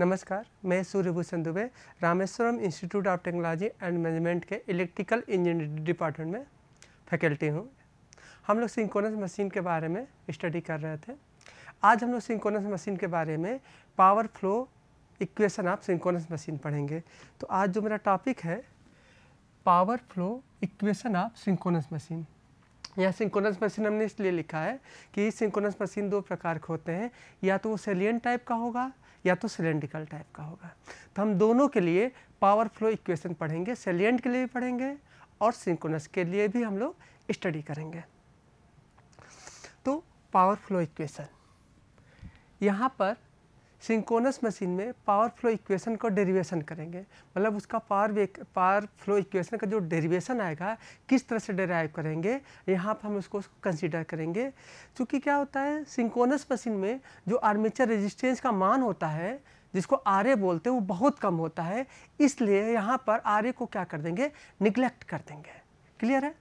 नमस्कार मैं Suryabhushan Dubey Rameshwaram institute of technology and management के इलेक्ट्रिकल इंजीनियरिंग डिपार्टमेंट में फैकल्टी हूँ हम लोग सिंकोनस मशीन के बारे में स्टडी कर रहे थे आज हम लोग सिंकोनस मशीन के बारे में power flow equation of synchronous machine पढ़ेंगे तो आज जो मेरा टॉपिक है power flow equation of synchronous machine यह सिंकोनस मशीन हमने इसलिए लिखा है कि सिंकोनस मशीन दो प्रकार के होते हैं या तो वो सेलियन टाइप का होगा या तो सिलेंड्रिकल टाइप का होगा तो हम दोनों के लिए पावर फ्लो इक्वेशन पढ़ेंगे सेलियंट के लिए भी पढ़ेंगे और सिंकोनस के लिए भी हम लोग स्टडी करेंगे तो पावर फ्लो इक्वेशन यहाँ पर सिंकोनस मशीन में पावर फ्लो इक्वेशन को डेरिवेशन करेंगे मतलब उसका पावर वे पावर फ्लो इक्वेशन का जो डेरिवेशन आएगा किस तरह से डेराइव करेंगे यहाँ पर हम उसको उसको कंसिडर करेंगे क्योंकि क्या होता है सिंकोनस मशीन में जो आर्मेचर रेजिस्टेंस का मान होता है जिसको आर बोलते हैं वो बहुत कम होता है इसलिए यहाँ पर आर को क्या कर देंगे निग्लेक्ट कर देंगे क्लियर है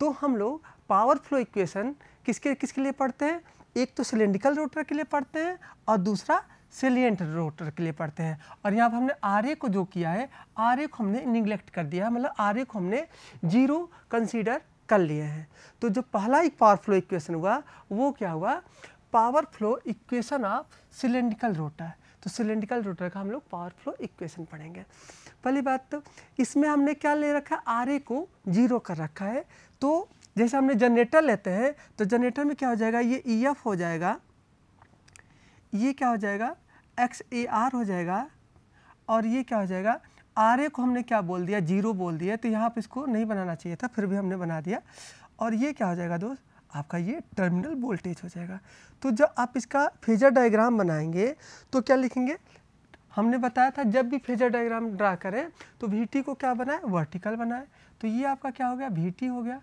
तो हम लोग पावर फ्लो इक्वेशन किसके किसके लिए पढ़ते हैं एक तो सिलेंड्रिकल रोटर के लिए पढ़ते हैं और दूसरा सिलियंट रोटर के लिए पढ़ते हैं और यहाँ पर हमने आर ए को जो किया है आर ए को हमने निगलेक्ट कर दिया है मतलब आर ए को हमने जीरो कंसीडर कर लिए हैं तो जो पहला एक पावर फ्लो इक्वेशन हुआ वो क्या हुआ power flow equation of cylindrical rotor तो सिलेंड्रिकल रोटर का हम लोग पावर फ्लो इक्वेशन पढ़ेंगे पहली बात तो इसमें हमने क्या ले रखा है आर ए को जीरो कर रखा है तो जैसे हमने जनरेटर लेते हैं तो जनरेटर में क्या हो जाएगा ये ई e एफ हो जाएगा ये क्या हो जाएगा एक्स ए आर हो जाएगा और ये क्या हो जाएगा आर ए को हमने क्या बोल दिया जीरो बोल दिया तो यहाँ पर इसको नहीं बनाना चाहिए था फिर भी हमने बना दिया और ये क्या हो जाएगा दोस्त आपका ये टर्मिनल वोल्टेज हो जाएगा तो जब आप इसका फेजर डायग्राम बनाएंगे तो क्या लिखेंगे हमने बताया था जब भी फेजर डायग्राम ड्रा करें तो वी को क्या बनाए वर्टिकल बनाए तो ये आपका क्या हो गया वी हो गया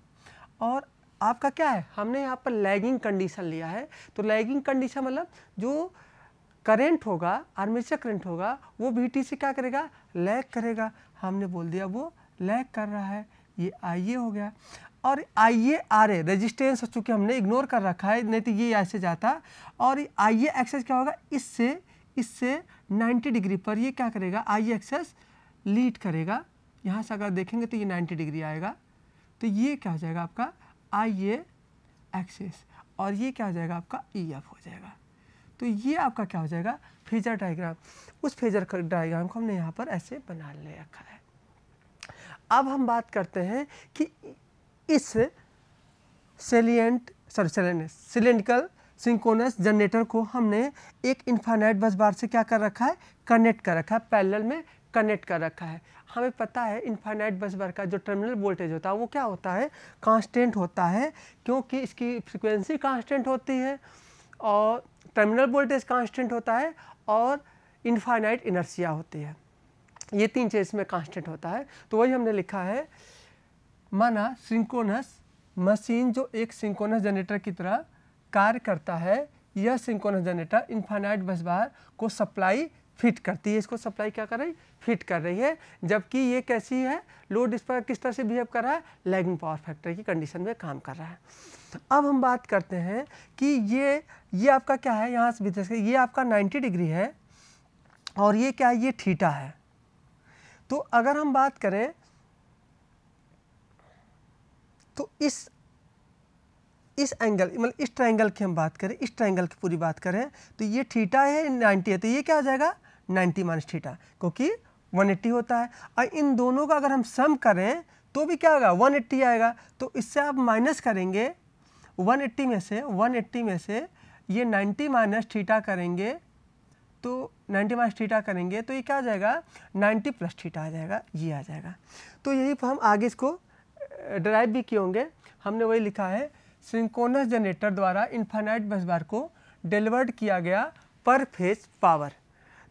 और आपका क्या है हमने यहाँ पर लैगिंग कंडीशन लिया है तो लैगिंग कंडीशन मतलब जो करेंट होगा आर्मेचर करंट होगा वो वी से क्या करेगा लैग करेगा हमने बोल दिया वो लैग कर रहा है ये आई हो गया और आई ए आर ए रजिस्टेंस चूँकि हमने इग्नोर कर रखा है नहीं तो ये ऐसे जाता और आई ए एक्सेस क्या होगा इससे इससे 90 डिग्री पर ये क्या करेगा आई एक्सेस लीड करेगा यहाँ से अगर देखेंगे तो ये 90 डिग्री आएगा तो ये क्या हो जाएगा आपका आई ए एक्सेस और ये क्या हो जाएगा आपका ई e एफ हो जाएगा तो ये आपका क्या हो जाएगा फेजर डायग्राम उस फेजर डायग्राम को हमने यहाँ पर ऐसे बना ले रखा है अब हम बात करते हैं कि इस salient sorry cylindrical synchronous generator को हमने एक इन्फानाइट बस बार से क्या कर रखा है कनेक्ट कर रखा है पैरेलल में कनेक्ट कर रखा है हमें पता है इन्फानाइट बस बार का जो टर्मिनल वोल्टेज होता है वो क्या होता है कांस्टेंट होता है क्योंकि इसकी फ्रिक्वेंसी कांस्टेंट होती है और टर्मिनल वोल्टेज कांस्टेंट होता है और इनफाइनाइट इनर्सिया होती है ये तीन चीज़ में कांस्टेंट होता है तो वही हमने लिखा है माना सिंकोनस मशीन जो एक सिंकोनस जनरेटर की तरह कार्य करता है यह सिंकोनस जनरेटर इनफाइनाइट बस बार को सप्लाई फिट करती है इसको सप्लाई क्या कर रही फिट कर रही है जबकि ये कैसी है लोड इस पर किस तरह से बिहेव कर रहा है लैगिंग पावर फैक्टर की कंडीशन में काम कर रहा है अब हम बात करते हैं कि ये ये आपका क्या है यहाँ से भीतर ये आपका 90 डिग्री है और ये क्या है ये ठीठा है तो अगर हम बात करें तो इस इस एंगल मतलब इस ट्रायंगल की हम बात करें इस ट्रायंगल की पूरी बात करें तो ये थीटा है 90 है तो ये क्या हो जाएगा 90 माइनस थीटा क्योंकि 180 होता है और इन दोनों का अगर हम सम करें तो भी क्या होगा 180 आएगा तो इससे आप माइनस करेंगे 180 में से 180 में से ये 90 माइनस थीटा करेंगे तो 90 माइनस थीटा करेंगे तो ये क्या आ जाएगा 90 प्लस थीटा आ जाएगा ये आ जाएगा तो यही पर हम आगे इसको ड्राइव भी किए होंगे हमने वही लिखा है सिंकोनस जनरेटर द्वारा इन्फाइनाइट बस बार को डिलीवर्ड किया गया पर फेज पावर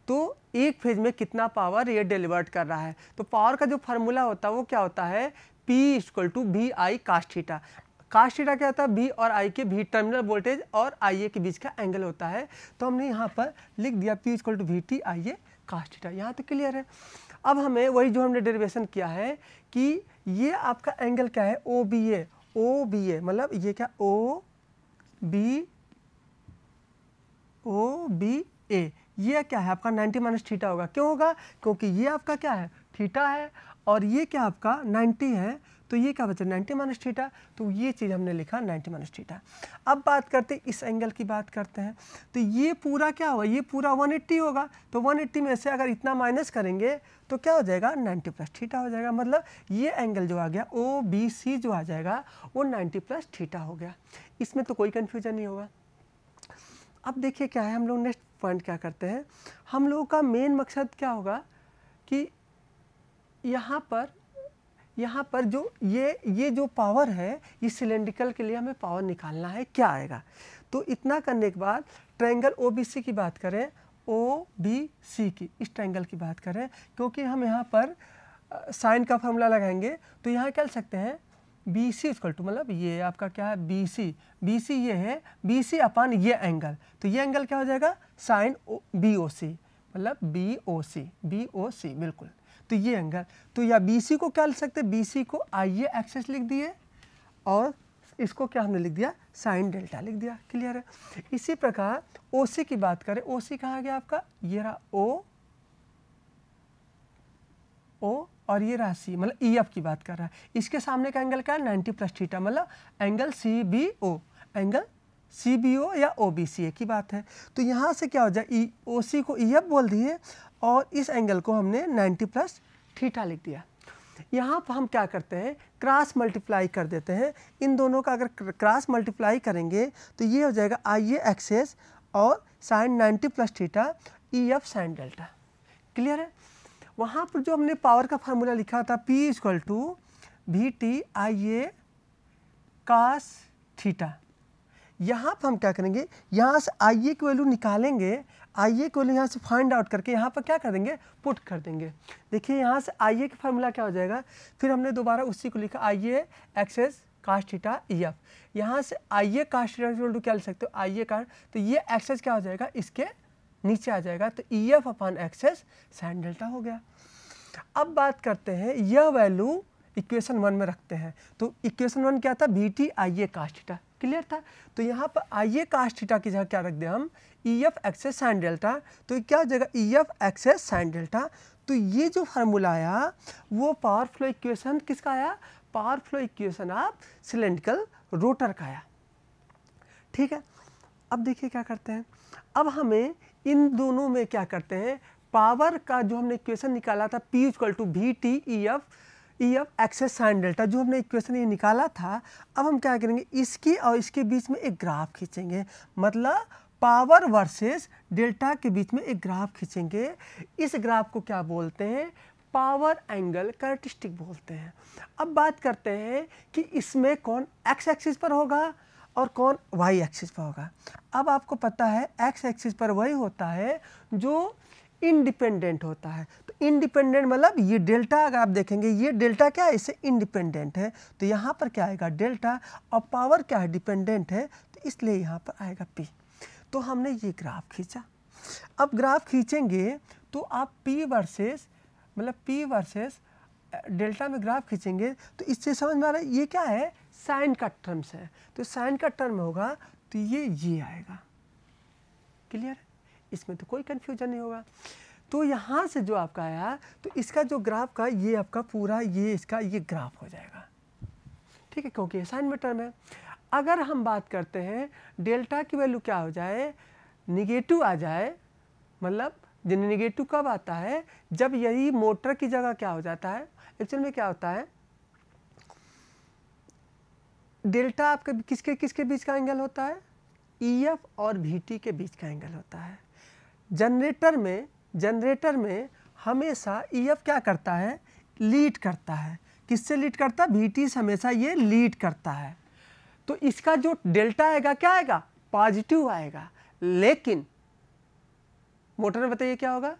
तो एक फेज में कितना पावर ये डिलीवर्ड कर रहा है तो पावर का जो फार्मूला होता है वो क्या होता है P equal to V I cos theta cos theta क्या होता है बी और आई के भी टर्मिनल वोल्टेज और आई ए के बीच का एंगल होता है तो हमने यहाँ पर लिख दिया P equal to V T I A cos theta यहाँ तो क्लियर है अब हमें वही जो हमने डेरिवेशन किया है कि ये आपका एंगल क्या है ओ बी ए ओ बी ए मतलब ये क्या ओ बी ओ बी ए ये क्या है आपका 90 माइनस थीटा होगा क्यों होगा क्योंकि ये आपका क्या है थीटा है और ये क्या आपका 90 है तो ये क्या बचा 90 माइनस थीटा तो ये चीज़ हमने लिखा 90 माइनस थीटा अब बात करते इस एंगल की बात करते हैं तो ये पूरा क्या होगा ये पूरा 180 होगा तो 180 में से अगर इतना माइनस करेंगे तो क्या हो जाएगा 90 प्लस थीटा हो जाएगा मतलब ये एंगल जो आ गया ओ बी सी जो आ जाएगा वो नाइन्टी प्लस थीटा हो गया इसमें तो कोई कन्फ्यूजन नहीं होगा अब देखिए क्या है हम लोग नेक्स्ट पॉइंट क्या करते हैं हम लोगों का मेन मकसद क्या होगा कि यहाँ पर यहाँ पर जो ये ये जो पावर है ये सिलेंड्रिकल के लिए हमें पावर निकालना है क्या आएगा तो इतना करने के बाद ट्रायंगल ओ की बात करें ओ बी सी की इस ट्रायंगल की बात करें क्योंकि हम यहाँ पर साइन का फॉर्मूला लगाएंगे तो यहाँ क्या लिख सकते हैं बी सी इज्कल टू मतलब ये आपका क्या है बी सी बी सी ये है बी सी अपान ये एंगल तो ये एंगल क्या हो जाएगा साइन बी ओ सी मतलब बी ओ सी बी ओ सी बिल्कुल तो ये एंगल तो या बी सी को क्या लिख सकते हैं बी सी को आई ए एक्सेस लिख दिए और इसको क्या हमने लिख दिया साइन डेल्टा लिख दिया क्लियर है इसी प्रकार ओ सी की बात करें ओ सी कहाँ गया आपका ये रहा ओ ओ और ये राशि मतलब ई e एफ की बात कर रहा है इसके सामने का एंगल क्या है नाइन्टी प्लस थीटा मतलब angle C B O angle C B O या ओ बी सी ए की बात है तो यहाँ से क्या हो जाए ई ओ सी को ई e एफ बोल दिए और इस एंगल को हमने नाइन्टी प्लस थीटा लिख दिया यहाँ पर हम क्या करते हैं क्रॉस मल्टीप्लाई कर देते हैं इन दोनों का अगर क्रॉस मल्टीप्लाई करेंगे तो ये हो जाएगा आई ए एक्सेस और sine ninety plus theta E F sine delta clear है वहाँ पर जो हमने पावर का फार्मूला लिखा था P equal to V T I A cos theta यहाँ पर हम क्या करेंगे यहाँ से आई ए की वैल्यू निकालेंगे आई ए की वैल्यू यहाँ से फाइंड आउट करके यहाँ पर क्या कर देंगे पुट कर देंगे देखिए यहाँ से आई ए का फार्मूला क्या हो जाएगा फिर हमने दोबारा उसी को लिखा I A X S cos theta E F यहाँ से I A cos theta value क्या लिख सकते हो आई ए कास्ट तो ये एक्सेस क्या हो जाएगा इसके नीचे आ जाएगा तो E F upon X S sine delta हो गया अब बात करते हैं यह वैल्यू इक्वेशन वन में रखते हैं तो इक्वेशन वन क्या था V T I A cos theta clear था तो यहाँ पर आई ए कास्टिटा की जगह क्या रख दें हम E F X S sine delta तो क्या हो जाएगा E F X S sine delta तो ये जो फार्मूला आया वो पावर फ्लो इक्वेशन किसका आया पावर फ्लो इक्वेशन आप सिलेंड्रिकल रोटर का आया ठीक है अब देखिए क्या करते हैं अब हमें इन दोनों में क्या करते हैं पावर का जो हमने इक्वेशन निकाला था P equal to V T E F E F X S sine delta जो हमने इक्वेशन ये निकाला था अब हम क्या करेंगे इसकी और इसके बीच में एक ग्राफ खींचेंगे मतलब पावर वर्सेस डेल्टा के बीच में एक ग्राफ खींचेंगे इस ग्राफ को क्या बोलते हैं पावर एंगल करेक्टिस्टिक बोलते हैं अब बात करते हैं कि इसमें कौन एक्स एक्सिस पर होगा और कौन वाई एक्सिस पर होगा अब आपको पता है एक्स एक्सिस पर वही होता है जो इंडिपेंडेंट होता है तो इंडिपेंडेंट मतलब ये डेल्टा अगर आप देखेंगे ये डेल्टा क्या है इससे इंडिपेंडेंट है तो यहाँ पर क्या आएगा डेल्टा और पावर क्या है डिपेंडेंट है तो इसलिए यहाँ पर आएगा पी तो हमने ये ग्राफ खींचा अब ग्राफ खींचेंगे तो आप पी वर्सेस मतलब पी वर्सेस डेल्टा में ग्राफ खींचेंगे तो इससे समझ में आ रहा है ये क्या है साइन का टर्म्स है तो साइन का टर्म होगा तो ये ये आएगा क्लियर इसमें तो कोई कन्फ्यूजन नहीं होगा तो यहाँ से जो आपका आया तो इसका जो ग्राफ का ये आपका पूरा ये इसका ये ग्राफ हो जाएगा ठीक है क्योंकि साइन में टर्म है अगर हम बात करते हैं डेल्टा की वैल्यू क्या हो जाए निगेटिव आ जाए मतलब निगेटिव कब आता है जब यही मोटर की जगह क्या हो जाता है एक्चुअल में क्या होता है डेल्टा आपके किसके किसके बीच का एंगल होता है ई e एफ और भी टी के बीच का एंगल होता है जनरेटर में जनरेटर में हमेशा ई e एफ क्या करता है लीड करता है किससे लीड करता है वी टी से हमेशा ये लीड करता है तो इसका जो डेल्टा आएगा क्या आएगा पॉजिटिव आएगा लेकिन मोटर में बताइए क्या होगा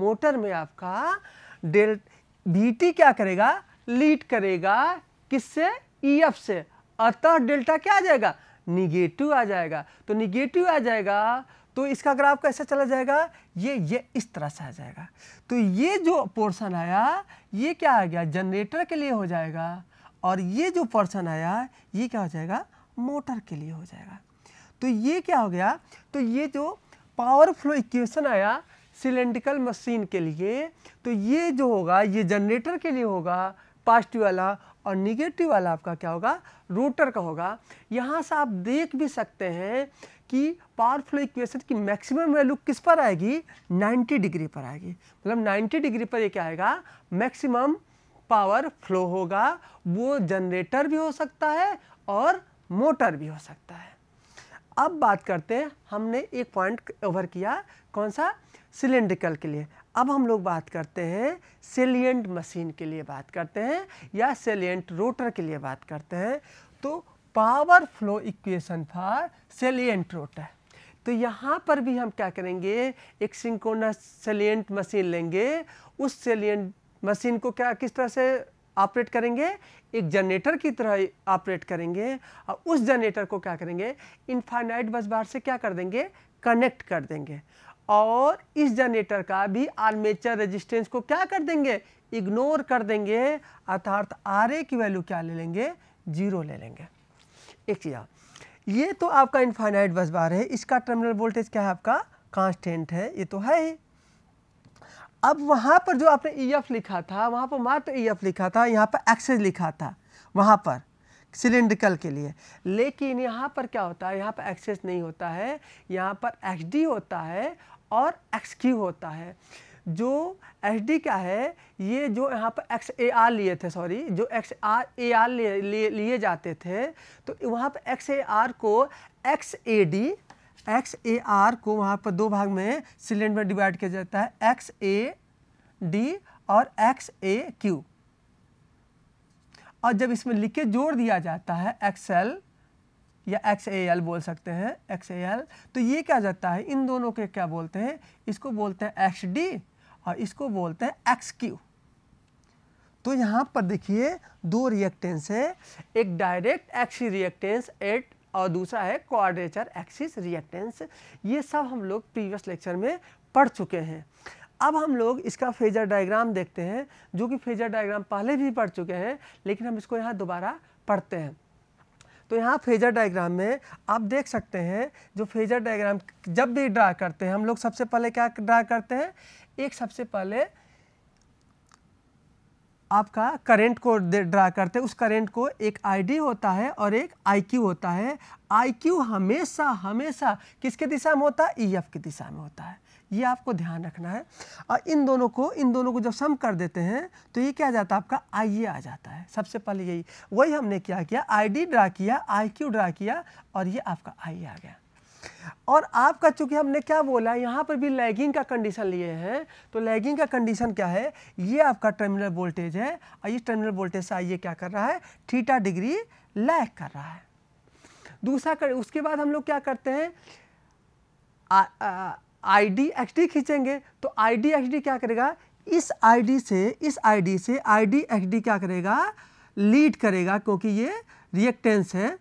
मोटर में आपका डेल भी टी क्या करेगा लीड करेगा किससे ई e एफ से अतः डेल्टा क्या आ जाएगा निगेटिव आ जाएगा तो निगेटिव आ जाएगा तो इसका ग्राफ कैसा चला जाएगा ये ये इस तरह से आ जाएगा तो ये जो पोर्शन आया ये क्या आ गया जनरेटर के लिए हो जाएगा और ये जो पोर्शन आया ये क्या हो जाएगा मोटर के लिए हो जाएगा तो ये क्या हो गया तो ये जो पावर फ्लो इक्वेशन आया सिलेंड्रिकल मशीन के लिए तो ये जो होगा ये जनरेटर के लिए होगा पॉजिटिव वाला और निगेटिव वाला आपका क्या होगा रोटर का होगा यहाँ से आप देख भी सकते हैं कि पावर फ्लो इक्वेशन की मैक्सिमम वैल्यू किस पर आएगी 90 डिग्री पर आएगी मतलब 90 डिग्री पर ये क्या आएगा मैक्सिमम पावर फ्लो होगा वो जनरेटर भी हो सकता है और मोटर भी हो सकता है अब बात करते हैं हमने एक पॉइंट ओवर किया कौन सा सिलेंड्रिकल के लिए अब हम लोग बात करते हैं सेलियंट मशीन के लिए बात करते हैं या सेलियंट रोटर के लिए बात करते हैं तो power flow equation for salient rotor तो यहाँ पर भी हम क्या करेंगे एक सिंकोनस सेलियंट मशीन लेंगे उस सेलियंट मशीन को क्या किस तरह से ऑपरेट करेंगे एक जनरेटर की तरह ऑपरेट करेंगे और उस जनरेटर को क्या करेंगे इनफाइनाइट बस बार से क्या कर देंगे कनेक्ट कर देंगे और इस जनरेटर का भी आर्मेचर रेजिस्टेंस को क्या कर देंगे इग्नोर कर देंगे अर्थात आर ए की वैल्यू क्या ले लेंगे जीरो ले लेंगे एक चीज़ ये तो आपका इनफाइनाइट बस बार है इसका टर्मिनल वोल्टेज क्या है आपका कांस्टेंट है ये तो है ही अब वहाँ पर जो आपने ई e एफ लिखा था वहाँ पर मात्र ई तो एफ e लिखा था यहाँ पर एक्सेज लिखा था वहाँ पर सिलेंड्रिकल के लिए लेकिन यहाँ पर क्या होता है यहाँ पर एक्सेस नहीं होता है यहाँ पर एक्स डी होता है और एक्स क्यू होता है जो एच डी क्या है ये जो यहाँ पर एक्स ए आर लिए थे सॉरी जो एक्स आर ए आर लिए लिए जाते थे तो वहाँ पर एक्स ए आर को X A D X A R को वहाँ पर दो भाग में सिलेंडर में डिवाइड किया जाता है एक्स ए डी और एक्स ए क्यू और जब इसमें लिख के जोड़ दिया जाता है एक्स एल या एक्स ए एल बोल सकते हैं एक्स ए एल तो ये क्या जाता है इन दोनों के क्या बोलते हैं इसको बोलते हैं एक्स डी और इसको बोलते हैं एक्स क्यू तो यहाँ पर देखिए दो रिएक्टेंस है एक डायरेक्ट एक्सी रिएक्टेंस एट और दूसरा है कोआर्डिनेचर एक्सिस रिएक्टेंस ये सब हम लोग प्रीवियस लेक्चर में पढ़ चुके हैं अब हम लोग इसका फेजर डायग्राम देखते हैं जो कि फेजर डायग्राम पहले भी पढ़ चुके हैं लेकिन हम इसको यहाँ दोबारा पढ़ते हैं तो यहाँ फेजर डायग्राम में आप देख सकते हैं जो फेजर डायग्राम जब भी ड्रा करते हैं हम लोग सबसे पहले क्या ड्रा करते हैं एक सबसे पहले आपका करंट को ड्रा करते हैं उस करंट को एक आईडी होता है और एक आईक्यू होता है आईक्यू हमेशा हमेशा किसके दिशा में होता है ईएफ e की दिशा में होता है ये आपको ध्यान रखना है और इन दोनों को इन दोनों को जब सम कर देते हैं तो ये क्या जाता है आपका आई ए आ जाता है सबसे पहले यही वही हमने क्या किया आई ड्रा किया आई ड्रा किया और ये आपका आई आ गया और आपका चूंकि हमने क्या बोला यहाँ पर भी लैगिंग का कंडीशन लिए हैं तो लैगिंग का कंडीशन क्या है ये आपका टर्मिनल वोल्टेज है और इस टर्मिनल वोल्टेज से आइए क्या कर रहा है थीटा डिग्री लैग कर रहा है दूसरा कर उसके बाद हम लोग क्या करते हैं आई डी एक्स डी खींचेंगे तो आई डी एक्स डी क्या करेगा इस आई डी से इस आई डी से आई डी एक्स डी क्या करेगा लीड करेगा क्योंकि ये रिएक्टेंस है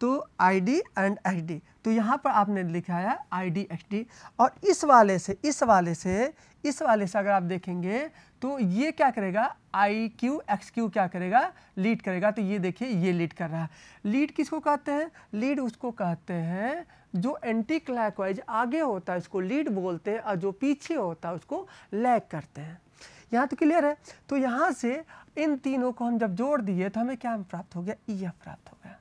तो I D and X D तो यहाँ पर आपने लिखा है आई डी एक्स डी और इस वाले से इस वाले से इस वाले से अगर आप देखेंगे तो ये क्या करेगा आई क्यू एक्स क्यू क्या करेगा लीड करेगा तो ये देखिए ये लीड कर रहा है लीड किसको कहते हैं लीड उसको कहते हैं जो एंटी क्लैकवाइज आगे होता है उसको लीड बोलते हैं और जो पीछे होता है उसको लैग करते हैं यहाँ तो क्लियर है तो यहाँ से इन तीनों को हम जब जोड़ दिए तो हमें क्या प्राप्त हो गया ई e प्राप्त हो गया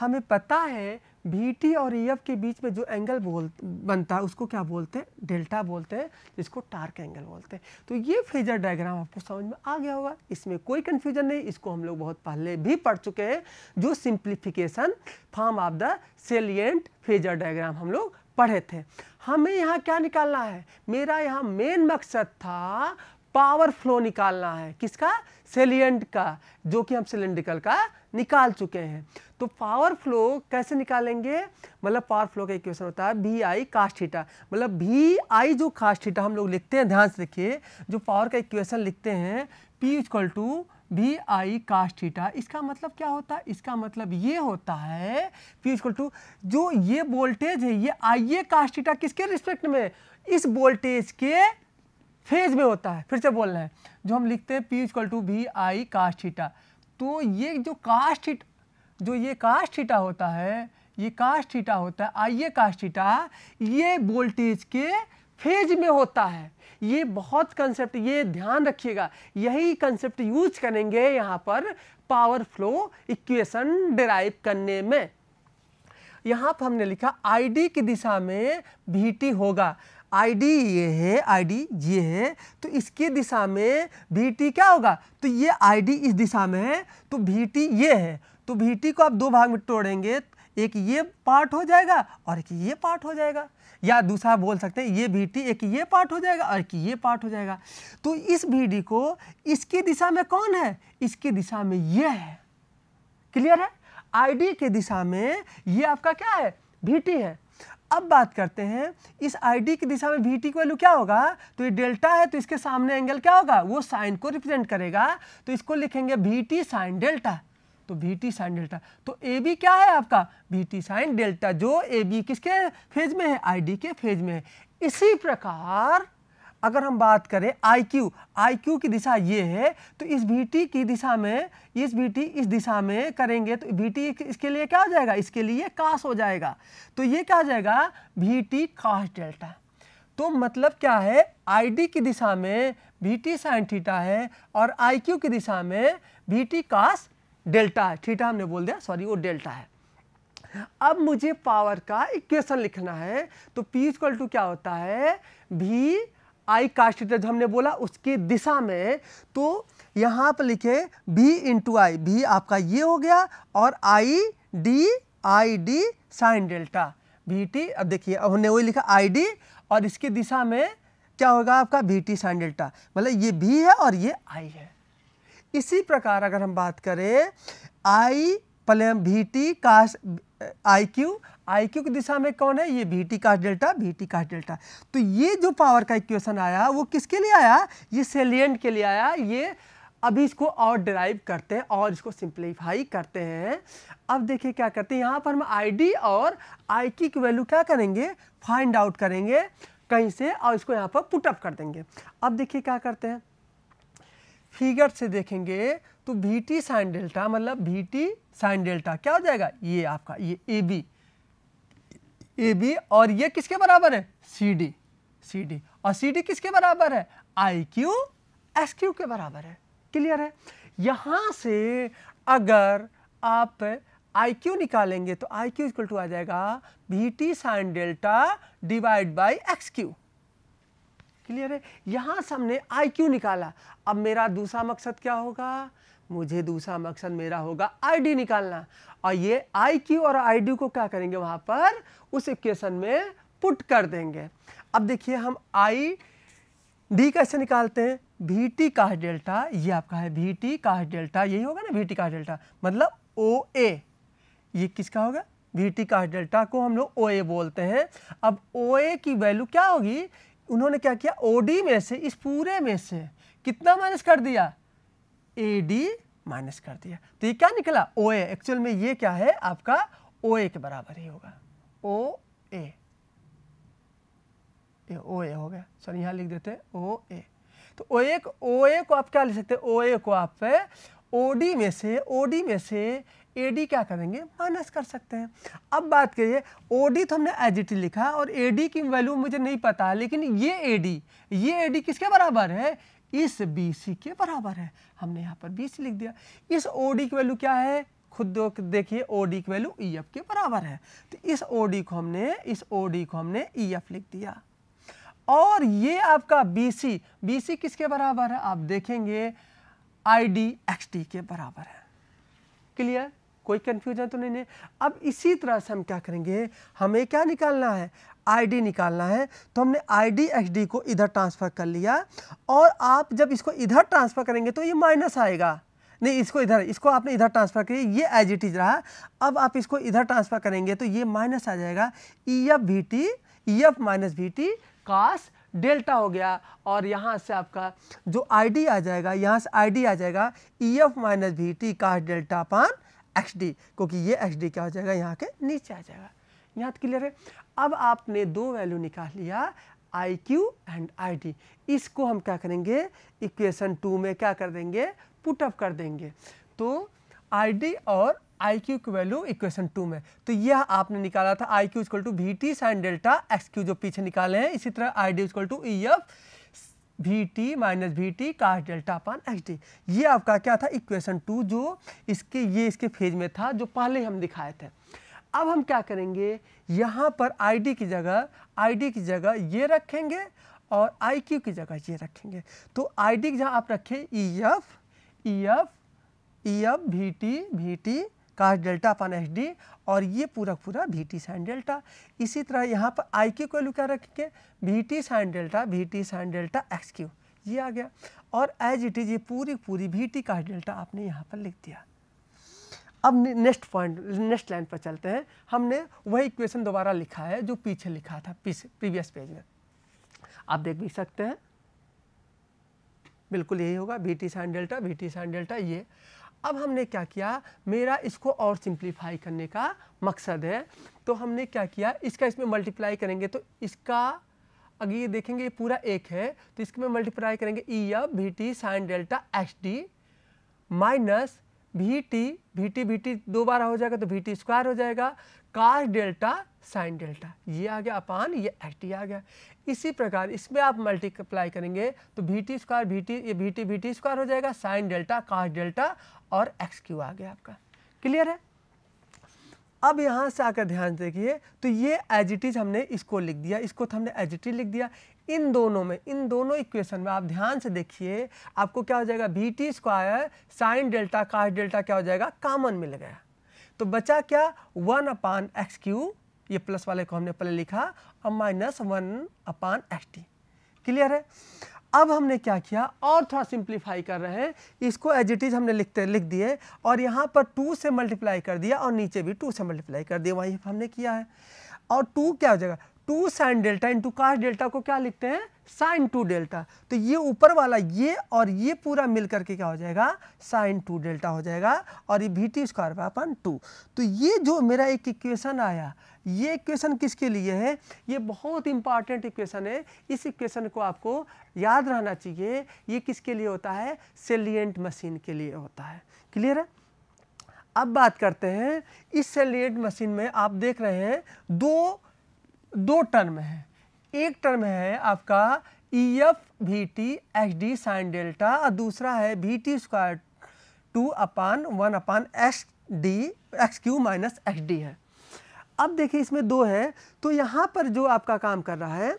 हमें पता है बी टी और ई e एफ के बीच में जो एंगल बोल बनता है उसको क्या बोलते हैं डेल्टा बोलते हैं जिसको टार्क एंगल बोलते हैं तो ये फेजर डायग्राम आपको समझ में आ गया होगा इसमें कोई कन्फ्यूजन नहीं इसको हम लोग बहुत पहले भी पढ़ चुके हैं जो simplification form of the salient phasor diagram हम लोग पढ़े थे हमें यहाँ क्या निकालना है मेरा यहाँ मेन मकसद था पावर फ्लो निकालना है किसका सेलियंट का जो कि हम सिलेंड्रिकल का निकाल चुके हैं तो पावर फ्लो कैसे निकालेंगे मतलब पावर फ्लो का इक्वेशन होता है भी आई कास्टीटा मतलब भी आई जो कास्टीटा हम लोग लिखते हैं ध्यान से देखिए जो पावर का इक्वेशन लिखते हैं पी इक्वल टू भी आई कास्टीटा इसका मतलब क्या होता है इसका मतलब ये होता है पी इक्वल टू जो ये वोल्टेज है ये आई ए कास्टीटा किसके रिस्पेक्ट में इस वोल्टेज के फेज में होता है फिर से बोल रहे हैं जो हम लिखते हैं P equal to V I cos theta तो ये जो कास्ट जो ये कास्ट थीटा होता है ये कास्ट थीटा होता है आइए कास्ट थीटा ये वोल्टेज के फेज में होता है ये बहुत कंसेप्ट ये ध्यान रखिएगा यही कंसेप्ट यूज करेंगे यहाँ पर पावर फ्लो इक्वेशन डिराइव करने में यहाँ पर हमने लिखा आईडी की दिशा में टी होगा आईडी ये है आईडी ये है तो इसके दिशा में टी क्या होगा तो ये आईडी इस दिशा में है तो टी ये है तो टी को आप दो भाग में तोड़ेंगे एक ये पार्ट हो जाएगा और एक ये पार्ट हो जाएगा या दूसरा बोल सकते हैं ये टी एक ये पार्ट हो जाएगा और एक ये पार्ट हो जाएगा तो इस डी को इसकी दिशा में कौन है इसकी दिशा में ये है क्लियर है डी के दिशा में ये आपका क्या है वीटी है अब बात करते हैं इस आईडी की दिशा में वी की वैल्यू क्या होगा तो ये डेल्टा है तो इसके सामने एंगल क्या होगा वो साइन को रिप्रेजेंट करेगा तो इसको लिखेंगे वी टी साइन डेल्टा तो वी टी साइन डेल्टा तो ए बी क्या है आपका वी टी साइन डेल्टा जो ए बी किसके फेज में है आईडी के फेज में है इसी प्रकार अगर हम बात करें आईक्यू आईक्यू की दिशा ये है तो इस बीटी की दिशा में इस बीटी इस दिशा में करेंगे तो बीटी इसके लिए क्या हो जाएगा इसके लिए कास हो जाएगा तो ये क्या हो जाएगा बीटी कास डेल्टा तो मतलब क्या है आईडी की दिशा में बीटी साइन थीटा है और आईक्यू की दिशा में बीटी कास डेल्टा है थीटा हमने बोल दिया सॉरी वो डेल्टा है अब मुझे पावर का इक्वेशन लिखना है तो पी इक्वल टू क्या होता है भी आई कास्ट जब हमने बोला उसकी दिशा में तो यहाँ पर लिखे भी इंटू आई भी आपका ये हो गया और I D I D sine delta V T अब देखिए अब हमने वही लिखा आई डी और इसकी दिशा में क्या होगा आपका भी टी साइन डेल्टा मतलब ये भी है और ये आई है इसी प्रकार अगर हम बात करें आई प्लम V T cos I Q I Q की दिशा में कौन है ये वी टी का डेल्टा वी टी का डेल्टा तो ये जो पावर का इक्वेशन आया वो किसके लिए आया ये सेलियंट के लिए आया ये अभी इसको और ड्राइव करते हैं और इसको सिंप्लीफाई करते हैं अब देखिए क्या करते हैं यहाँ पर हम आईडी और आई की वैल्यू क्या करेंगे फाइंड आउट करेंगे कहीं से और इसको यहाँ पर पुटअप कर देंगे अब देखिए क्या करते हैं फिगर से देखेंगे तो वी टी साइन डेल्टा मतलब वी टी साइन डेल्टा क्या हो जाएगा ये आपका ये ए बी ए बी और ये किसके बराबर है सी डी सी डी और सी डी किसके बराबर है आई क्यू एस क्यू के बराबर है क्लियर है यहां से अगर आप आई क्यू निकालेंगे तो आई क्यू इक्वल टू आ जाएगा V T sine delta divide by X Q clear है यहां से हमने आई क्यू निकाला अब मेरा दूसरा मकसद क्या होगा मुझे दूसरा मकसद मेरा होगा आईडी निकालना और ये आई क्यू और आईडी को क्या करेंगे वहाँ पर उस इक्वेशन में पुट कर देंगे अब देखिए हम आई डी कैसे निकालते हैं वी टी का डेल्टा ये आपका है वी टी का डेल्टा यही होगा ना वी टी का डेल्टा मतलब ओ ए ये किसका होगा वी टी का डेल्टा को हम लोग ओ ए बोलते हैं अब ओ ए की वैल्यू क्या होगी उन्होंने क्या किया ओ डी में से इस पूरे में से कितना माइनस कर दिया ए डी माइनस कर दिया तो ये क्या निकला ओ ए एक्चुअल में ये क्या है आपका ओ ए के बराबर ही होगा ओ ए ओ ए हो गया सॉरी यहाँ लिख देते ओ ए तो ओ ए ओ ए को आप क्या लिख सकते ओ ए को आप ओ डी में से ओ डी में से ए डी क्या करेंगे माइनस कर सकते हैं अब बात करिए ओ डी तो हमने एज इट लिखा और ए डी की वैल्यू मुझे नहीं पता लेकिन ये ए डी ये ए डी किसके बराबर है इस बी सी के बराबर है हमने यहाँ पर बीस लिख दिया इस ओ डी की वैल्यू क्या है खुद देखिए ओ डी की वैल्यू ई एफ के बराबर है तो इस ओ डी को हमने इस ओ डी को हमने ई e एफ लिख दिया और ये आपका बी सी बी सी किसके बराबर है आप देखेंगे आई डी एक्स टी के बराबर है क्लियर कोई कंफ्यूजन तो नहीं है अब इसी तरह से हम क्या करेंगे हमें क्या निकालना है आईडी निकालना है तो हमने आईडी डी को इधर ट्रांसफ़र कर लिया और आप जब इसको इधर ट्रांसफ़र करेंगे तो ये माइनस आएगा नहीं इसको इधर इसको आपने इधर ट्रांसफ़र करिए ये एज इट इज़ रहा अब आप इसको इधर ट्रांसफ़र करेंगे तो ये माइनस आ जाएगा E F V T E F minus V T cos delta हो गया और यहाँ से आपका जो आईडी आ जाएगा यहाँ से आईडी आ जाएगा E F minus V T cos delta upon X D क्योंकि ये एक्स डी क्या हो जाएगा यहाँ के नीचे आ जाएगा यहाँ क्लियर है अब आपने दो वैल्यू निकाल लिया I Q and I D इसको हम क्या करेंगे इक्वेशन टू में क्या कर देंगे पुट अप कर देंगे तो आई डी और आई क्यू की वैल्यू इक्वेशन टू में तो यह आपने निकाला था I Q equal to V T sine delta X Q जो पीछे निकाले हैं इसी तरह I D equal to E F V T minus V T cos delta upon X D ये आपका क्या था इक्वेशन टू जो इसके ये इसके फेज में था जो पहले हम दिखाए थे अब हम क्या करेंगे यहाँ पर आई की जगह आई की जगह ये रखेंगे और आई की जगह ये रखेंगे तो आई डी जहाँ आप रखें E F E F E F V T V T cos delta upon X D और ये पूरा पूरा भी टी साइन डेल्टा इसी तरह यहाँ पर आई क्यू को क्या रखेंगे V T sine delta V T sine delta X Q ये आ गया और एज इट इज़ ये पूरी पूरी भी टी काश डेल्टा आपने यहाँ पर लिख दिया अब नेक्स्ट पॉइंट नेक्स्ट लाइन पर चलते हैं हमने वही इक्वेशन दोबारा लिखा है जो पीछे लिखा था प्रीवियस पेज में आप देख भी सकते हैं बिल्कुल यही होगा V T sine delta V T sine delta ये अब हमने क्या किया मेरा इसको और सिंप्लीफाई करने का मकसद है तो हमने क्या किया इसका इसमें मल्टीप्लाई करेंगे तो इसका अगर ये देखेंगे ये पूरा एक है तो इसके में मल्टीप्लाई करेंगे E F V T sine delta X D minus V T V T V T दो बार हो जाएगा तो वी टी स्क्वायर हो जाएगा कार डेल्टा साइन डेल्टा ये आ गया अपान ये एच टी आ गया इसी प्रकार इसमें आप मल्टीप्लाई करेंगे तो V T square V T ये V T V T square हो जाएगा साइन डेल्टा कार डेल्टा और एक्स क्यू आ गया आपका क्लियर है अब यहाँ से आकर ध्यान देखिए तो ये एजिटीज हमने इसको लिख दिया इसको तो हमने एजिटी लिख दिया इन दोनों में इन दोनों इक्वेशन में आप ध्यान से देखिए आपको क्या हो जाएगा V T square sine delta का डेल्टा क्या हो जाएगा कॉमन मिल गया तो बचा क्या वन अपान एक्स क्यू ये प्लस वाले को हमने पहले लिखा और minus one upon X D clear है अब हमने क्या किया और थोड़ा सिंप्लीफाई कर रहे हैं इसको एज इट इज़ हमने लिखते लिख दिए और यहाँ पर टू से मल्टीप्लाई कर दिया और नीचे भी टू से मल्टीप्लाई कर दिया वही हमने किया है और टू क्या हो जाएगा two sine delta into cos delta को क्या लिखते हैं साइन टू डेल्टा तो ये ऊपर वाला ये और ये पूरा मिल करके क्या हो जाएगा साइन टू डेल्टा हो जाएगा और ये भी टी स्क्वायर बाय अपन टू तो ये जो मेरा एक इक्वेशन आया ये इक्वेशन किसके लिए है ये बहुत इंपॉर्टेंट इक्वेशन है इस इक्वेशन को आपको याद रहना चाहिए ये किसके लिए होता है सेलियंट मशीन के लिए होता है क्लियर है अब बात करते हैं इस सेलियंट मशीन में आप देख रहे हैं दो दो टर्म है एक टर्म है आपका E F V T X D sine delta और दूसरा है V T square two upon one upon X D X Q minus X D है अब देखिए इसमें दो है तो यहाँ पर जो आपका काम कर रहा है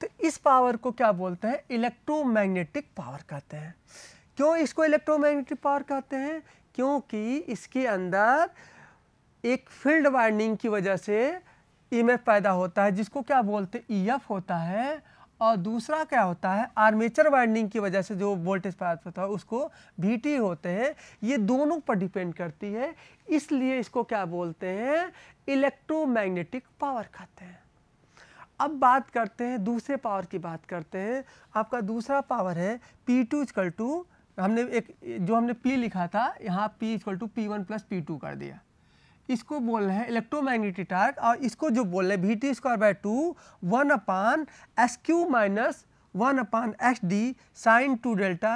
तो इस पावर को क्या बोलते हैं इलेक्ट्रोमैग्नेटिक पावर कहते हैं क्यों इसको इलेक्ट्रोमैग्नेटिक पावर कहते हैं क्योंकि इसके अंदर एक फील्ड वाइंडिंग की वजह से ईएमएफ e पैदा होता है जिसको क्या बोलते हैं एफ e होता है और दूसरा क्या होता है आर्मेचर वाइंडिंग की वजह से जो वोल्टेज पैदा होता है उसको टी होते हैं ये दोनों पर डिपेंड करती है इसलिए इसको क्या बोलते हैं इलेक्ट्रोमैग्नेटिक पावर कहते हैं अब बात करते हैं दूसरे पावर की बात करते हैं आपका दूसरा पावर है पी टू इजकल टू हमने एक जो हमने पी लिखा था यहाँ P equal to P one plus P two कर दिया इसको बोल रहे हैं इलेक्ट्रोमैग्नेटिक टार्क और इसको जो बोल रहे हैं V T square by two one upon X Q minus one upon X D sine two delta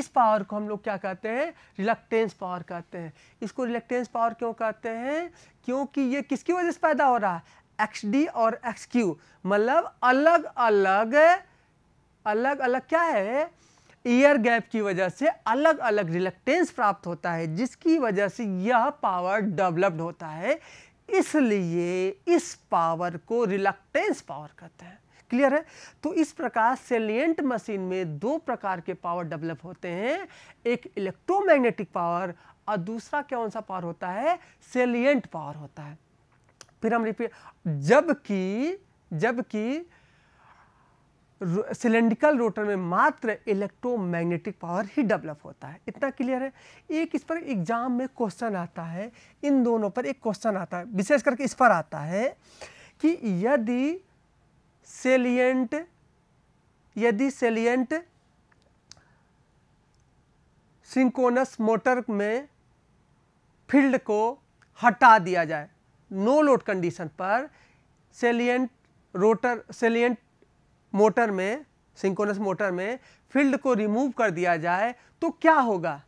इस पावर को हम लोग क्या कहते हैं रिलक्टेंस पावर कहते हैं इसको रिलक्टेंस पावर क्यों कहते हैं क्योंकि ये किसकी वजह से पैदा हो रहा है एक्स डी और एक्स क्यू मतलब अलग अलग अलग अलग क्या है एयर गैप की वजह से अलग अलग रिलक्टेंस प्राप्त होता है जिसकी वजह से यह पावर डेवलप्ड होता है इसलिए इस पावर को रिलक्टेंस पावर कहते हैं क्लियर है तो इस प्रकार सेलियंट मशीन में दो प्रकार के पावर डेवलप होते हैं एक इलेक्ट्रोमैग्नेटिक पावर और दूसरा कौन सा पावर होता है सेलियंट पावर होता है फिर हम रिपीट जबकि जबकि सिलेंड्रिकल रोटर में मात्र इलेक्ट्रोमैग्नेटिक पावर ही डेवलप होता है इतना क्लियर है एक इस पर एग्जाम में क्वेश्चन आता है इन दोनों पर एक क्वेश्चन आता है विशेष करके इस पर आता है कि यदि सेलियंट यदि सेलियंट सिंकोनस मोटर में फील्ड को हटा दिया जाए नो लोड कंडीशन पर सेलियंट रोटर सेलियंट मोटर में सिंकोनस मोटर में फील्ड को रिमूव कर दिया जाए तो क्या होगा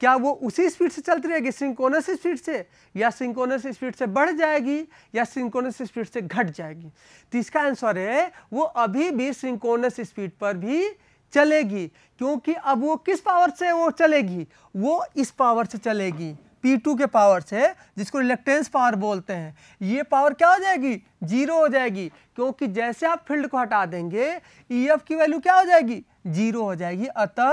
क्या वो उसी स्पीड से चलती रहेगी सिंकोनस स्पीड से या सिंकोनस स्पीड से बढ़ जाएगी या सिंकोनस स्पीड से घट जाएगी तो इसका आंसर है वो अभी भी सिंकोनस स्पीड पर भी चलेगी क्योंकि अब वो किस पावर से वो चलेगी वो इस पावर से चलेगी पी टू के पावर से जिसको रिलेक्टेंस पावर बोलते हैं ये पावर क्या हो जाएगी जीरो हो जाएगी क्योंकि जैसे आप फील्ड को हटा देंगे ई e एफ की वैल्यू क्या हो जाएगी जीरो हो जाएगी अतः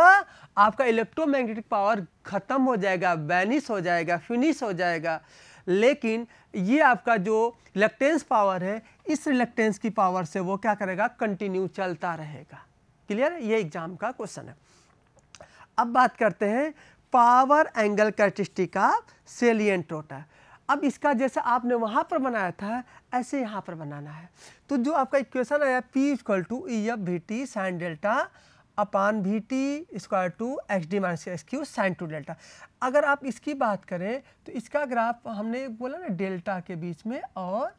आपका इलेक्ट्रोमैग्नेटिक पावर खत्म हो जाएगा बैनिस हो जाएगा फिनिश हो जाएगा लेकिन ये आपका जो रिलेक्टेंस पावर है इस रिलेक्टेंस की पावर से वो क्या करेगा कंटिन्यू चलता रहेगा क्लियर है ये एग्जाम का क्वेश्चन है अब बात करते हैं पावर एंगल कैटिस्टिक का सेलियंट होता अब इसका जैसे आपने वहाँ पर बनाया था ऐसे यहाँ पर बनाना है तो जो आपका इक्वेशन आया P equal to E F V T sine delta upon V T square two X D minus X Q sine two delta अगर आप इसकी बात करें तो इसका ग्राफ हमने बोला ना डेल्टा के बीच में और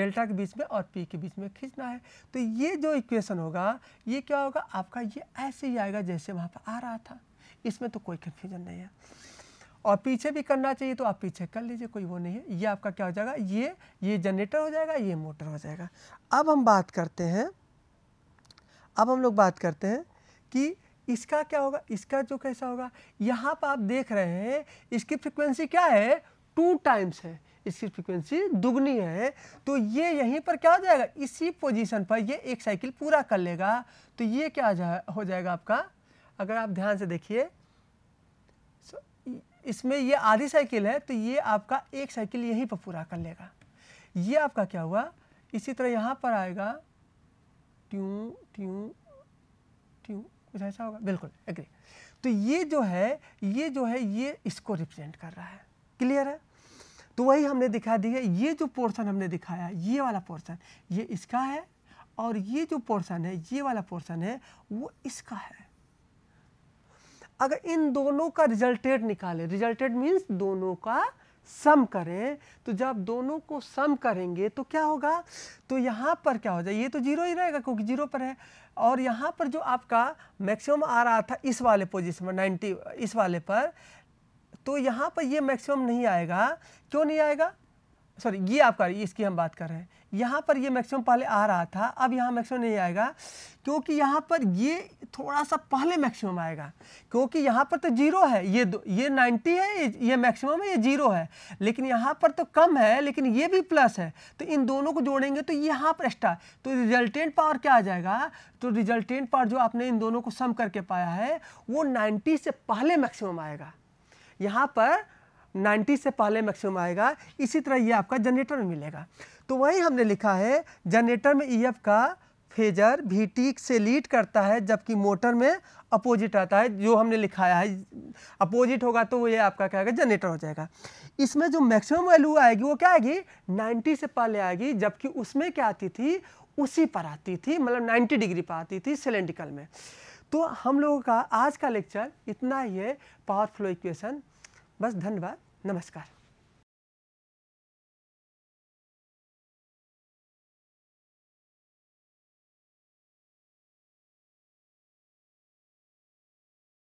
डेल्टा के बीच में और पी के बीच में खींचना है तो ये जो इक्वेशन होगा ये क्या होगा आपका ये ऐसे ही आएगा जैसे वहाँ पर आ रहा था इसमें तो कोई कन्फ्यूजन नहीं है और पीछे भी करना चाहिए तो आप पीछे कर लीजिए कोई वो नहीं है ये आपका क्या हो जाएगा ये ये जनरेटर हो जाएगा ये मोटर हो जाएगा अब हम बात करते हैं अब हम लोग बात करते हैं कि इसका क्या होगा इसका जो कैसा होगा यहाँ पर आप देख रहे हैं इसकी फ्रिक्वेंसी क्या है टू टाइम्स है इसकी फ्रिक्वेंसी दुगनी है तो ये यहीं पर क्या हो जाएगा इसी पोजीशन पर ये एक साइकिल पूरा कर लेगा तो ये क्या जा, हो जाएगा आपका अगर आप ध्यान से देखिए इसमें ये आधी साइकिल है तो ये आपका एक साइकिल यहीं पर पूरा कर लेगा ये आपका क्या हुआ इसी तरह यहाँ पर आएगा ट्यू ट्यू ट्यू कुछ ऐसा होगा बिल्कुल एग्री तो ये जो है ये जो है ये इसको रिप्रेजेंट कर रहा है क्लियर है तो वही हमने दिखा दी है ये जो पोर्शन हमने दिखाया ये वाला पोर्शन ये इसका है और ये जो पोर्शन है ये वाला पोर्शन है वो इसका है अगर इन दोनों का रिजल्टेड निकालें रिजल्टेड मीन्स दोनों का सम करें तो जब दोनों को सम करेंगे तो क्या होगा तो यहाँ पर क्या हो जाए ये तो जीरो ही रहेगा क्योंकि जीरो पर है और यहाँ पर जो आपका मैक्सिमम आ रहा था इस वाले पोजीशन में नाइन्टी इस वाले पर तो यहाँ पर ये मैक्सिमम नहीं आएगा क्यों नहीं आएगा सॉरी ये आपका इसकी हम बात कर रहे हैं यहाँ पर ये मैक्सिमम पहले आ रहा था अब यहाँ मैक्सिमम नहीं आएगा क्योंकि यहाँ पर ये थोड़ा सा पहले मैक्सिमम आएगा क्योंकि यहाँ पर तो जीरो है ये दो ये नाइन्टी है ये मैक्सिमम है ये जीरो है लेकिन यहाँ पर तो कम है लेकिन ये भी प्लस है तो इन दोनों को जोड़ेंगे तो यहाँ पर एक्स्ट्रा तो रिजल्टेंट पावर क्या आ जाएगा तो रिजल्टेंट पावर जो आपने इन दोनों को सम करके पाया है वो नाइन्टी से पहले मैक्सिमम आएगा यहाँ पर 90 से पहले मैक्सिमम आएगा इसी तरह ये आपका जनरेटर में मिलेगा तो वहीं हमने लिखा है जनरेटर में ई e का फेजर वी से लीड करता है जबकि मोटर में अपोजिट आता है जो हमने लिखाया है अपोजिट होगा तो ये आपका क्या आएगा जनरेटर हो जाएगा इसमें जो मैक्सिमम वैल्यू आएगी वो क्या आएगी 90 से पहले आएगी जबकि उसमें क्या आती थी उसी पर आती थी मतलब 90 डिग्री पर आती थी सिलेंडिकल में तो हम लोगों का आज का लेक्चर इतना ही है पावर फ्लो इक्वेशन बस धन्यवाद नमस्कार